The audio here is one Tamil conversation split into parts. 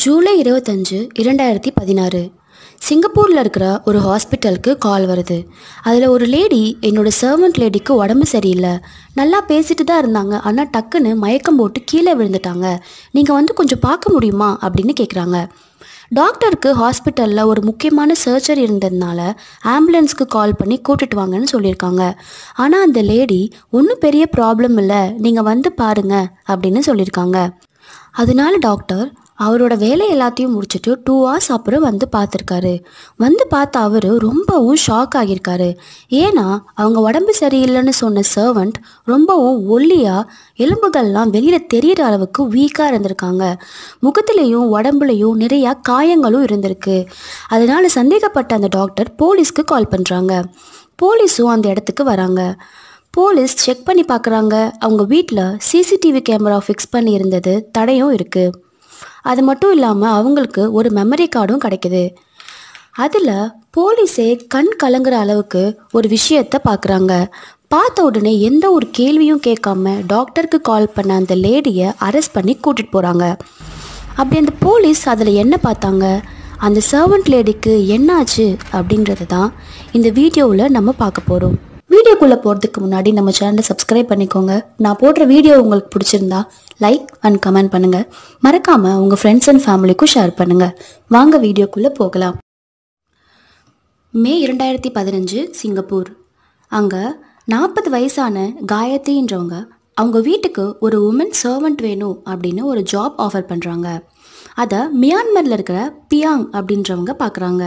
ஜூலை இருபத்தஞ்சு இரண்டாயிரத்தி பதினாறு சிங்கப்பூரில் இருக்கிற ஒரு ஹாஸ்பிட்டலுக்கு கால் வருது அதில் ஒரு லேடி என்னோடய சர்வெண்ட் லேடிக்கு உடம்பு சரியில்லை நல்லா பேசிட்டு தான் இருந்தாங்க ஆனால் டக்குன்னு மயக்கம் போட்டு கீழே விழுந்துட்டாங்க நீங்கள் வந்து கொஞ்சம் பார்க்க முடியுமா அப்படின்னு கேட்குறாங்க டாக்டருக்கு ஹாஸ்பிட்டலில் ஒரு முக்கியமான சர்ஜரி இருந்ததுனால ஆம்புலன்ஸ்க்கு கால் பண்ணி கூட்டிட்டு வாங்கன்னு சொல்லியிருக்காங்க ஆனால் அந்த லேடி ஒன்றும் பெரிய ப்ராப்ளம் இல்லை நீங்கள் வந்து பாருங்க அப்படின்னு சொல்லியிருக்காங்க அதனால டாக்டர் அவரோட வேலை எல்லாத்தையும் முடிச்சுட்டு டூ ஹவர்ஸ் அப்புறம் வந்து பார்த்துருக்காரு வந்து பார்த்த அவர் ரொம்பவும் ஷாக் ஆகியிருக்காரு ஏன்னா அவங்க உடம்பு சரியில்லைன்னு சொன்ன சர்வன்ட் ரொம்பவும் ஒல்லியாக எலும்புகள்லாம் வெளியில் தெரியிற அளவுக்கு வீக்காக இருந்திருக்காங்க முகத்துலேயும் உடம்புலையும் நிறையா காயங்களும் இருந்திருக்கு அதனால் சந்தேகப்பட்ட அந்த டாக்டர் போலீஸ்க்கு கால் பண்ணுறாங்க போலீஸும் அந்த இடத்துக்கு வராங்க போலீஸ் செக் பண்ணி பார்க்குறாங்க அவங்க வீட்டில் சிசிடிவி கேமரா ஃபிக்ஸ் பண்ணி இருந்தது தடையும் இருக்குது அது மட்டும் இல்லாமல் அவங்களுக்கு ஒரு மெமரி கார்டும் கிடைக்கிது அதில் போலீஸே கண் கலங்குற அளவுக்கு ஒரு விஷயத்தை பார்க்குறாங்க பார்த்த உடனே எந்த ஒரு கேள்வியும் கேட்காம டாக்டருக்கு கால் பண்ண அந்த லேடியை அரெஸ்ட் பண்ணி கூட்டிகிட்டு போகிறாங்க அப்படி அந்த போலீஸ் அதில் என்ன பார்த்தாங்க அந்த சர்வன்ட் லேடிக்கு என்னாச்சு அப்படின்றது தான் இந்த வீடியோவில் நம்ம பார்க்க போகிறோம் வீடியோக்குள்ளே போகிறதுக்கு முன்னாடி நம்ம சேனலை சப்ஸ்கிரைப் பண்ணிக்கோங்க நான் போடுற வீடியோ உங்களுக்கு பிடிச்சிருந்தா லைக் அண்ட் கமெண்ட் பண்ணுங்கள் மறக்காமல் உங்கள் ஃப்ரெண்ட்ஸ் அண்ட் ஃபேமிலிக்கும் ஷேர் பண்ணுங்கள் வாங்க வீடியோக்குள்ளே போகலாம் மே இரண்டாயிரத்தி பதினஞ்சு சிங்கப்பூர் அங்கே நாற்பது வயசான காயத்ரின்றவங்க அவங்க வீட்டுக்கு ஒரு உமன் சர்வெண்ட் வேணும் அப்படின்னு ஒரு ஜாப் ஆஃபர் பண்ணுறாங்க அதை மியான்மரில் இருக்கிற பியாங் அப்படின்றவங்க பார்க்குறாங்க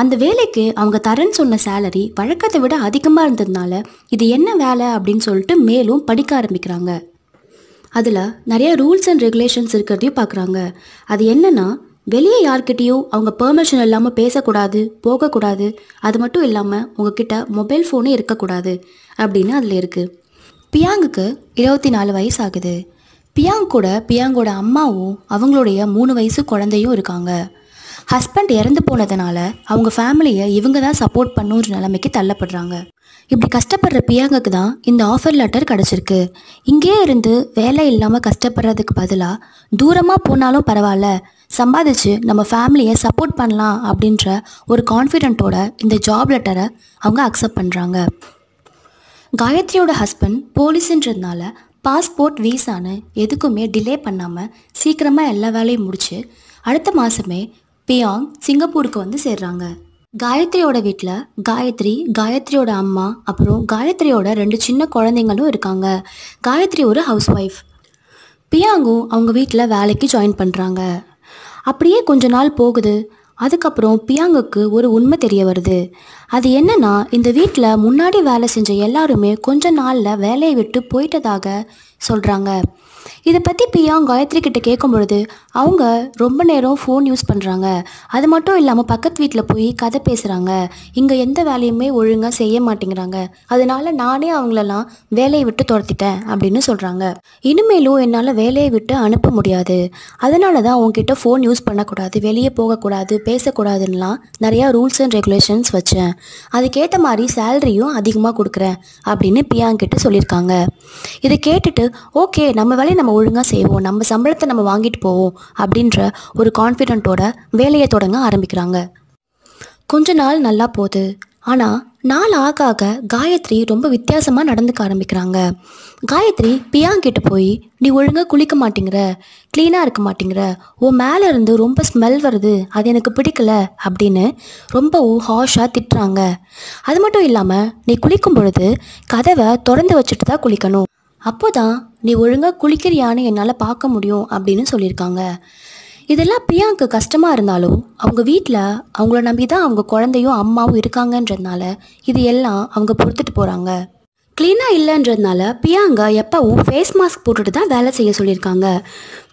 அந்த வேலைக்கு அவங்க தரேன்னு சொன்ன சேலரி வழக்கத்தை விட அதிகமாக இருந்ததுனால இது என்ன வேலை அப்படின்னு சொல்லிட்டு மேலும் படிக்க ஆரம்பிக்கிறாங்க அதில் நிறைய ரூல்ஸ் அண்ட் ரெகுலேஷன்ஸ் இருக்கிறதையும் பார்க்குறாங்க அது என்னென்னா வெளியே யார்கிட்டேயும் அவங்க பெர்மிஷன் இல்லாமல் பேசக்கூடாது போகக்கூடாது அது மட்டும் இல்லாமல் உங்ககிட்ட மொபைல் ஃபோனே இருக்கக்கூடாது அப்படின்னு அதில் இருக்குது பியாங்குக்கு இருபத்தி நாலு வயசு ஆகுது பியாங் கூட பியாங்கோட அம்மாவும் அவங்களுடைய மூணு வயசு குழந்தையும் இருக்காங்க ஹஸ்பண்ட் இறந்து போனதுனால அவங்க ஃபேமிலியை இவங்க தான் சப்போர்ட் பண்ணுன்ற நிலைமைக்கு தள்ளப்படுறாங்க இப்படி கஷ்டப்படுற பியாங்கக்கு தான் இந்த ஆஃபர் லெட்டர் கிடச்சிருக்கு இங்கேயே இருந்து வேலை இல்லாமல் கஷ்டப்படுறதுக்கு பதிலாக தூரமாக போனாலும் பரவாயில்ல சம்பாதிச்சு நம்ம ஃபேமிலியை சப்போர்ட் பண்ணலாம் அப்படின்ற ஒரு கான்ஃபிடென்ட்டோட இந்த ஜாப் லெட்டரை அவங்க அக்செப்ட் பண்ணுறாங்க காயத்ரியோட ஹஸ்பண்ட் போலீஸுன்றதுனால பாஸ்போர்ட் வீசான்னு எதுக்குமே டிலே பண்ணாமல் சீக்கிரமாக எல்லா வேலையும் முடித்து அடுத்த மாதமே பியாங் சிங்கப்பூருக்கு வந்து சேர்றாங்க காயத்ரியோட வீட்டில் காயத்ரி காயத்ரியோட அம்மா அப்புறம் காயத்ரியோட ரெண்டு சின்ன குழந்தைங்களும் இருக்காங்க காயத்ரி ஒரு ஹவுஸ் ஒய்ஃப் பியாங்கும் அவங்க வீட்டில் வேலைக்கு ஜாயின் பண்ணுறாங்க அப்படியே கொஞ்ச நாள் போகுது அதுக்கப்புறம் பியாங்குக்கு ஒரு உண்மை தெரிய வருது அது என்னன்னா இந்த வீட்டில் முன்னாடி வேலை செஞ்ச எல்லாருமே கொஞ்ச நாளில் வேலையை விட்டு போயிட்டதாக சொல்கிறாங்க இதை பற்றி பியாங் காயத்ரி கிட்ட கேட்கும் பொழுது அவங்க ரொம்ப நேரம் ஃபோன் யூஸ் பண்ணுறாங்க அது மட்டும் இல்லாமல் பக்கத்து வீட்டில் போய் கதை பேசுகிறாங்க இங்கே எந்த வேலையுமே ஒழுங்காக செய்ய மாட்டேங்கிறாங்க அதனால நானே அவங்களெல்லாம் வேலையை விட்டு துரத்திட்டேன் அப்படின்னு சொல்கிறாங்க இனிமேலும் என்னால் வேலையை விட்டு அனுப்ப முடியாது அதனால தான் அவங்கக்கிட்ட ஃபோன் யூஸ் பண்ணக்கூடாது வெளியே போகக்கூடாது பேசக்கூடாதுன்னெலாம் நிறையா ரூல்ஸ் அண்ட் ரெகுலேஷன்ஸ் வச்சேன் அதுக்கேற்ற மாதிரி சேலரியும் அதிகமாக கொடுக்குறேன் அப்படின்னு கிட்ட சொல்லியிருக்காங்க இதை கேட்டுட்டு ஓகே நம்ம வேலையை நம்ம ஒழுங்காக செய்வோம் நம்ம சம்பளத்தை நம்ம வாங்கிட்டு போவோம் அப்படின்ற ஒரு கான்ஃபிடென்ட்டோட வேலையை தொடங்க ஆரம்பிக்கிறாங்க கொஞ்ச நாள் நல்லா போகுது ஆனால் நாள் ஆக ஆக காயத்ரி ரொம்ப வித்தியாசமாக நடந்துக்க ஆரம்பிக்கிறாங்க காயத்ரி பியாங்கிட்ட போய் நீ ஒழுங்காக குளிக்க மாட்டேங்கிற க்ளீனாக இருக்க மாட்டேங்கிற உன் மேலே இருந்து ரொம்ப ஸ்மெல் வருது அது எனக்கு பிடிக்கல அப்படின்னு ரொம்ப ஹாஷாக திட்டுறாங்க அது மட்டும் இல்லாமல் நீ குளிக்கும் பொழுது கதவை திறந்து வச்சுட்டு தான் குளிக்கணும் அப்போதான் நீ ஒழுங்காக குளிக்கிறியான்னு என்னால் பார்க்க முடியும் அப்படின்னு சொல்லியிருக்காங்க இதெல்லாம் பிரியாங்க்கு கஷ்டமாக இருந்தாலும் அவங்க வீட்டில் அவங்கள நம்பி தான் அவங்க குழந்தையும் அம்மாவும் இருக்காங்கன்றதுனால இது எல்லாம் அவங்க பொறுத்துட்டு போகிறாங்க க்ளீனாக இல்லைன்றதுனால பியாங்க எப்போவும் ஃபேஸ் மாஸ்க் போட்டுட்டு தான் வேலை செய்ய சொல்லியிருக்காங்க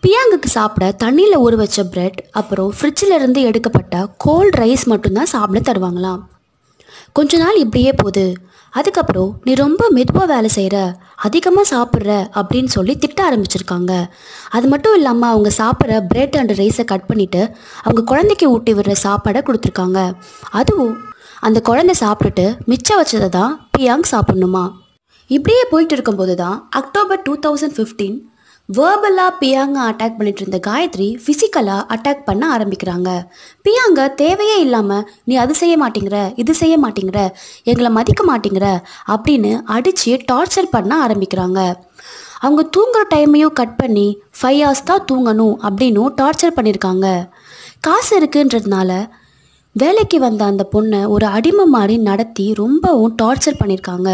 பியாங்குக்கு சாப்பிட தண்ணியில் ஊற வச்ச பிரெட் அப்புறம் ஃப்ரிட்ஜில் இருந்து எடுக்கப்பட்ட கோல்ட் ரைஸ் மட்டும்தான் சாப்பிட தருவாங்களாம் கொஞ்ச நாள் இப்படியே போகுது அதுக்கப்புறம் நீ ரொம்ப மெதுவாக வேலை செய்கிற அதிகமாக சாப்பிட்ற அப்படின்னு சொல்லி திட்ட ஆரம்பிச்சிருக்காங்க அது மட்டும் இல்லாமல் அவங்க சாப்பிட்ற பிரெட் அண்ட் ரைஸை கட் பண்ணிவிட்டு அவங்க குழந்தைக்கு ஊட்டி விடுற சாப்பாடை கொடுத்துருக்காங்க அதுவும் அந்த குழந்தை சாப்பிட்டுட்டு மிச்சம் வச்சதை தான் பியாங் சாப்பிட்ணுமா இப்படியே போயிட்டு இருக்கும்போது தான் அக்டோபர் டூ தௌசண்ட் ஃபிஃப்டீன் வேர்பலாக பியாங்கை அட்டாக் பண்ணிட்டு இருந்த காயத்ரி ஃபிசிக்கலாக அட்டாக் பண்ண ஆரம்பிக்கிறாங்க பியாங்க தேவையே இல்லாமல் நீ அது செய்ய மாட்டேங்கிற இது செய்ய மாட்டேங்கிற எங்களை மதிக்க மாட்டேங்கிற அப்படின்னு அடித்து டார்ச்சர் பண்ண ஆரம்பிக்கிறாங்க அவங்க தூங்குகிற டைமையும் கட் பண்ணி ஃபைவ் ஹவர்ஸ் தான் தூங்கணும் அப்படின்னு டார்ச்சர் பண்ணியிருக்காங்க காசு இருக்குன்றதுனால வேலைக்கு வந்த அந்த பொண்ணை ஒரு அடிமை மாதிரி நடத்தி ரொம்பவும் டார்ச்சர் பண்ணியிருக்காங்க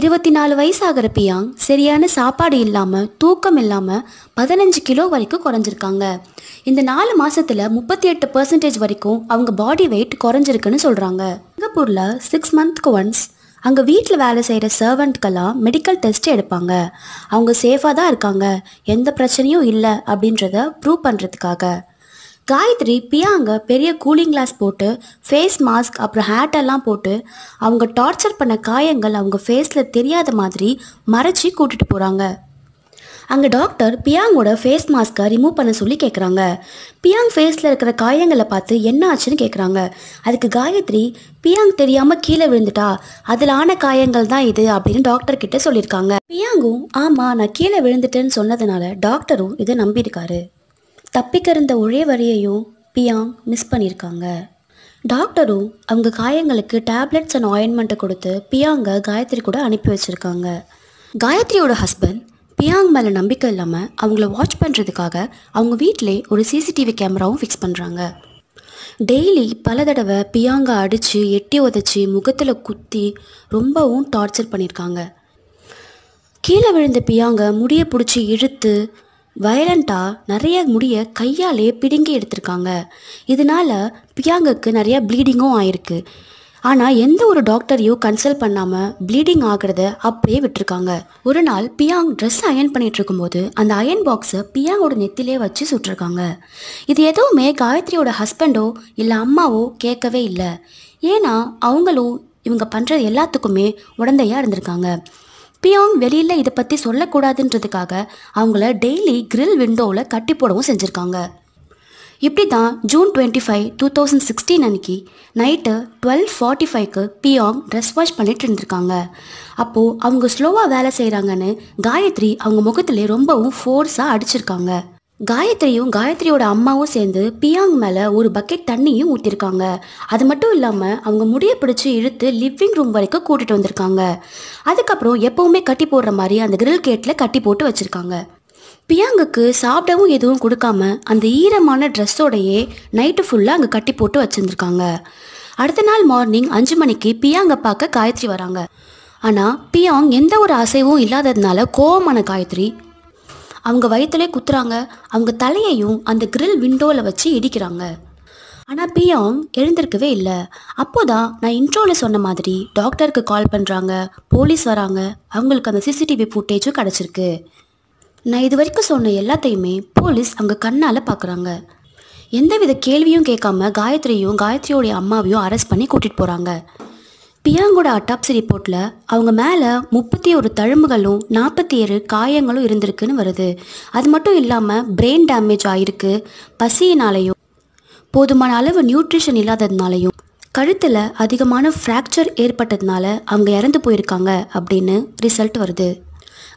இருபத்தி நாலு வயசாகிற பியாங் சரியான சாப்பாடு இல்லாமல் தூக்கம் இல்லாமல் பதினஞ்சு கிலோ வரைக்கும் குறைஞ்சிருக்காங்க இந்த நாலு மாதத்தில் முப்பத்தி எட்டு பர்சன்டேஜ் வரைக்கும் அவங்க பாடி வெயிட் குறைஞ்சிருக்குன்னு சொல்கிறாங்க சிங்கப்பூரில் சிக்ஸ் மந்த்க்கு ஒன்ஸ் அங்கே வீட்டில் வேலை செய்கிற சர்வெண்ட்கெல்லாம் மெடிக்கல் டெஸ்ட் எடுப்பாங்க அவங்க சேஃபாக தான் இருக்காங்க எந்த பிரச்சனையும் இல்லை அப்படின்றத ப்ரூவ் பண்ணுறதுக்காக காயத்ரி பியாங்க பெரிய கூலிங் கிளாஸ் போட்டு ஃபேஸ் மாஸ்க் அப்புறம் ஹேட்டெல்லாம் போட்டு அவங்க டார்ச்சர் பண்ண காயங்கள் அவங்க ஃபேஸில் தெரியாத மாதிரி மறைச்சி கூட்டிகிட்டு போகிறாங்க அங்கே டாக்டர் பியாங்கோட ஃபேஸ் மாஸ்க்கை ரிமூவ் பண்ண சொல்லி கேட்குறாங்க பியாங் ஃபேஸில் இருக்கிற காயங்களை பார்த்து என்ன ஆச்சுன்னு கேட்குறாங்க அதுக்கு காயத்ரி பியாங் தெரியாமல் கீழே விழுந்துட்டா அதில் ஆன காயங்கள் தான் இது அப்படின்னு டாக்டர் கிட்டே சொல்லியிருக்காங்க பியாங்கும் ஆமாம் நான் கீழே விழுந்துட்டேன்னு சொன்னதுனால டாக்டரும் இதை நம்பியிருக்காரு தப்பிக்க இருந்த ஒரே வரியையும் பியாங் மிஸ் பண்ணியிருக்காங்க டாக்டரும் அவங்க காயங்களுக்கு டேப்லெட்ஸ் அண்ட் ஆயின்மெண்ட்டை கொடுத்து பியாங்கை காயத்ரி கூட அனுப்பி வச்சுருக்காங்க காயத்ரியோட ஹஸ்பண்ட் பியாங் மேலே நம்பிக்கை இல்லாமல் அவங்கள வாட்ச் பண்ணுறதுக்காக அவங்க வீட்டிலே ஒரு சிசிடிவி கேமராவும் ஃபிக்ஸ் பண்ணுறாங்க டெய்லி பல தடவை பியாங்கை அடித்து எட்டி உதச்சி முகத்தில் குத்தி ரொம்பவும் டார்ச்சர் பண்ணியிருக்காங்க கீழே விழுந்த பியாங்க முடியை பிடிச்சி இழுத்து வயலண்ட்டாக நிறைய முடியை கையாலே பிடுங்கி எடுத்திருக்காங்க இதனால் பியாங்குக்கு நிறைய ப்ளீடிங்கும் ஆயிருக்கு ஆனால் எந்த ஒரு டாக்டரையும் கன்சல்ட் பண்ணாமல் ப்ளீடிங் ஆகிறத அப்படியே விட்டுருக்காங்க ஒரு நாள் பியாங் ட்ரெஸ் அயன் பண்ணிட்டு இருக்கும்போது அந்த அயன் பாக்ஸை பியாங்கோட நெத்திலே வச்சு சுட்டிருக்காங்க இது எதுவுமே காயத்ரியோட ஹஸ்பண்டோ இல்லை அம்மாவோ கேட்கவே இல்லை ஏன்னா அவங்களும் இவங்க பண்ணுற எல்லாத்துக்குமே உடந்தையாக இருந்திருக்காங்க பியாங் வெளியில் இதை பற்றி சொல்லக்கூடாதுன்றதுக்காக அவங்கள டெய்லி கிரில் விண்டோவில் கட்டி போடவும் செஞ்சுருக்காங்க இப்படி தான் June twenty five two thousand sixteen அன்னைக்கு நைட்டு டுவெல் ஃபார்ட்டி ஃபைவ்க்கு பியாங் ட்ரெஸ் வாஷ் பண்ணிட்டு இருந்திருக்காங்க அப்போது அவங்க ஸ்லோவாக வேலை செய்கிறாங்கன்னு காயத்ரி அவங்க முகத்துலேயே ரொம்பவும் ஃபோர்ஸாக அடிச்சிருக்காங்க காயத்ரியும் காயத்ரியோட அம்மாவும் சேர்ந்து பியாங் மேலே ஒரு பக்கெட் தண்ணியும் ஊற்றிருக்காங்க அது மட்டும் இல்லாமல் அவங்க முடியை பிடிச்சி இழுத்து லிவிங் ரூம் வரைக்கும் கூட்டிகிட்டு வந்திருக்காங்க அதுக்கப்புறம் எப்போவுமே கட்டி போடுற மாதிரி அந்த கிரில் கேட்டில் கட்டி போட்டு வச்சுருக்காங்க பியாங்குக்கு சாப்பிடவும் எதுவும் கொடுக்காம அந்த ஈரமான ட்ரெஸ்ஸோடையே நைட்டு ஃபுல்லாக அங்கே கட்டி போட்டு வச்சுருந்துருக்காங்க அடுத்த நாள் மார்னிங் அஞ்சு மணிக்கு பியாங்கை பார்க்க காயத்ரி வராங்க ஆனால் பியாங் எந்த ஒரு அசைவும் இல்லாததுனால கோவமான காயத்ரி அவங்க வயிற்றுலே குத்துறாங்க அவங்க தலையையும் அந்த கிரில் விண்டோவில் வச்சு இடிக்கிறாங்க ஆனால் பியாங் எழுந்திருக்கவே இல்லை அப்போ தான் நான் இன்ட்ரோவில் சொன்ன மாதிரி டாக்டருக்கு கால் பண்ணுறாங்க போலீஸ் வராங்க அவங்களுக்கு அந்த சிசிடிவி ஃபுட்டேஜும் கிடச்சிருக்கு நான் இது வரைக்கும் சொன்ன எல்லாத்தையுமே போலீஸ் அங்கே கண்ணால் பார்க்குறாங்க எந்தவித கேள்வியும் கேட்காம காயத்ரியும் காயத்ரியோடைய அம்மாவையும் அரெஸ்ட் பண்ணி கூட்டிகிட்டு போகிறாங்க பியாங்கோட அட்டாப்சி ரிப்போர்ட்டில் அவங்க மேலே முப்பத்தி ஒரு தழும்புகளும் நாற்பத்தி ஏழு காயங்களும் இருந்திருக்குன்னு வருது அது மட்டும் இல்லாமல் பிரெயின் டேமேஜ் ஆகிருக்கு பசியினாலையும் போதுமான அளவு நியூட்ரிஷன் இல்லாததுனாலையும் கழுத்தில் அதிகமான ஃப்ராக்சர் ஏற்பட்டதுனால அவங்க இறந்து போயிருக்காங்க அப்படின்னு ரிசல்ட் வருது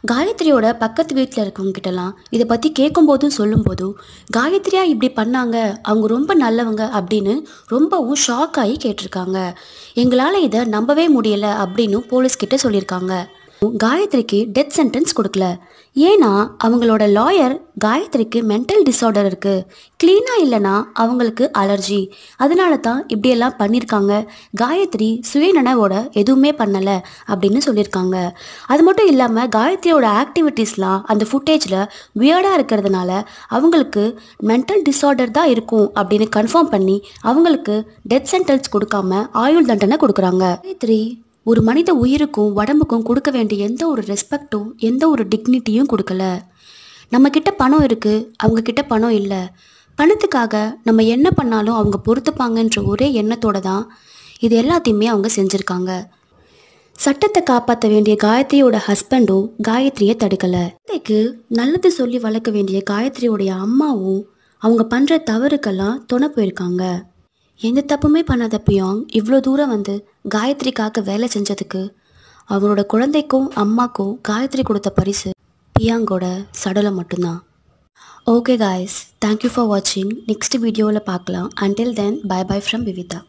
காயத்ரியோட பக்கத்து வீட்டில் இருக்கவங்க கிட்டலாம் இதை பற்றி கேட்கும்போதும் சொல்லும்போதும் காயத்ரியா இப்படி பண்ணாங்க அவங்க ரொம்ப நல்லவங்க அப்படின்னு ரொம்பவும் ஷாக் ஆகி கேட்டிருக்காங்க எங்களால் இதை நம்பவே முடியலை அப்படின்னு போலீஸ்கிட்ட சொல்லியிருக்காங்க காயத்ரிக்கு டெத் சென்டென்ஸ் கொடுக்கல ஏன்னா அவங்களோட லாயர் காயத்ரிக்கு மென்டல் டிசார்டர் இருக்கு கிளீனா இல்லைனா அவங்களுக்கு அலர்ஜி அதனால தான் இப்படியெல்லாம் பண்ணியிருக்காங்க காயத்ரி சுயநினைவோட எதுவுமே பண்ணலை அப்படின்னு சொல்லியிருக்காங்க அது மட்டும் இல்லாமல் காயத்ரியோட ஆக்டிவிட்டீஸ்லாம் அந்த ஃபுட்டேஜில் வியர்டாக இருக்கிறதுனால அவங்களுக்கு மென்டல் டிசார்டர் தான் இருக்கும் அப்படின்னு கன்ஃபார்ம் பண்ணி அவங்களுக்கு டெத் சென்டென்ஸ் கொடுக்காம ஆயுள் தண்டனை கொடுக்குறாங்க காயத்ரி ஒரு மனித உயிருக்கும் உடம்புக்கும் கொடுக்க வேண்டிய எந்த ஒரு ரெஸ்பெக்டும் எந்த ஒரு டிக்னிட்டியும் கொடுக்கல நம்மக்கிட்ட பணம் இருக்குது அவங்கக்கிட்ட பணம் இல்லை பணத்துக்காக நம்ம என்ன பண்ணாலும் அவங்க பொறுத்துப்பாங்கன்ற ஒரே எண்ணத்தோடு தான் இது எல்லாத்தையுமே அவங்க செஞ்சுருக்காங்க சட்டத்தை காப்பாற்ற வேண்டிய காயத்ரியோட ஹஸ்பண்டும் காயத்ரியை தடுக்கல குழந்தைக்கு நல்லது சொல்லி வளர்க்க வேண்டிய காயத்ரியோடைய அம்மாவும் அவங்க பண்ணுற தவறுக்கெல்லாம் துணை போயிருக்காங்க எந்த தப்புமே பண்ணாத பியாங் இவ்வளோ தூரம் வந்து காயத்ரிக்காக வேலை செஞ்சதுக்கு அவனோட குழந்தைக்கும் அம்மாக்கும் காயத்ரி கொடுத்த பரிசு பியாங்கோட சடலம் மட்டும்தான் ஓகே காய்ஸ் தேங்க்யூ ஃபார் வாட்சிங் நெக்ஸ்ட் வீடியோவில் பார்க்கலாம் until then bye bye from Vivitha